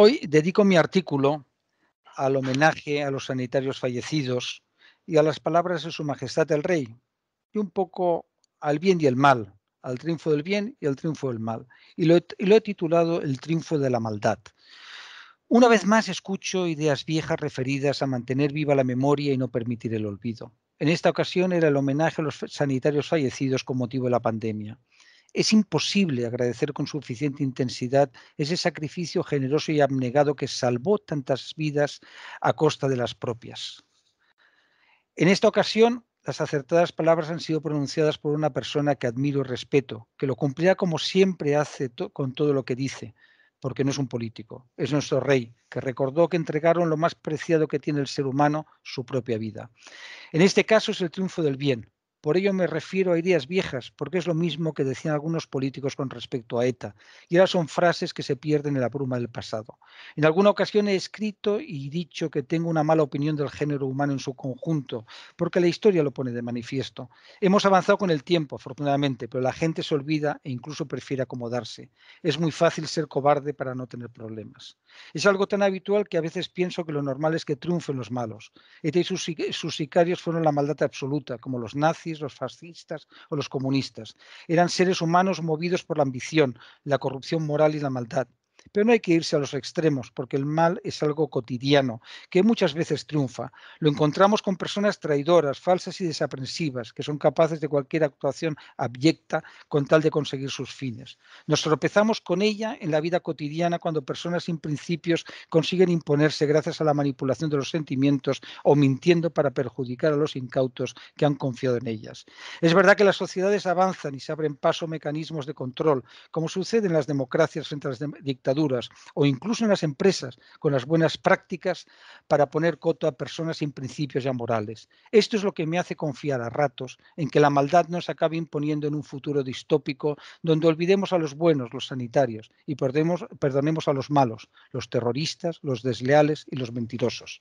Hoy dedico mi artículo al homenaje a los sanitarios fallecidos y a las palabras de Su Majestad el Rey, y un poco al bien y el mal, al triunfo del bien y al triunfo del mal. y lo he titulado El triunfo de la maldad. Una vez más escucho ideas viejas referidas a mantener viva la memoria y no permitir el olvido. En esta ocasión era el homenaje a los sanitarios fallecidos con motivo de la pandemia. Es imposible agradecer con suficiente intensidad ese sacrificio generoso y abnegado que salvó tantas vidas a costa de las propias. En esta ocasión, las acertadas palabras han sido pronunciadas por una persona que admiro y respeto, que lo cumplirá como siempre hace con todo lo que dice, porque no es un político, es nuestro rey, que recordó que entregaron lo más preciado que tiene el ser humano, su propia vida. En este caso es el triunfo del bien, por ello me refiero a ideas viejas, porque es lo mismo que decían algunos políticos con respecto a ETA, y ahora son frases que se pierden en la bruma del pasado. En alguna ocasión he escrito y dicho que tengo una mala opinión del género humano en su conjunto, porque la historia lo pone de manifiesto. Hemos avanzado con el tiempo, afortunadamente, pero la gente se olvida e incluso prefiere acomodarse. Es muy fácil ser cobarde para no tener problemas. Es algo tan habitual que a veces pienso que lo normal es que triunfen los malos. ETA y sus, sus sicarios fueron la maldad absoluta, como los nazis los fascistas o los comunistas. Eran seres humanos movidos por la ambición, la corrupción moral y la maldad. Pero no hay que irse a los extremos, porque el mal es algo cotidiano, que muchas veces triunfa. Lo encontramos con personas traidoras, falsas y desaprensivas, que son capaces de cualquier actuación abyecta con tal de conseguir sus fines. Nos tropezamos con ella en la vida cotidiana cuando personas sin principios consiguen imponerse gracias a la manipulación de los sentimientos o mintiendo para perjudicar a los incautos que han confiado en ellas. Es verdad que las sociedades avanzan y se abren paso mecanismos de control, como sucede en las democracias frente a las dictaduras o incluso en las empresas con las buenas prácticas para poner coto a personas sin principios ya morales. Esto es lo que me hace confiar a ratos en que la maldad nos acabe imponiendo en un futuro distópico donde olvidemos a los buenos, los sanitarios, y perdonemos a los malos, los terroristas, los desleales y los mentirosos.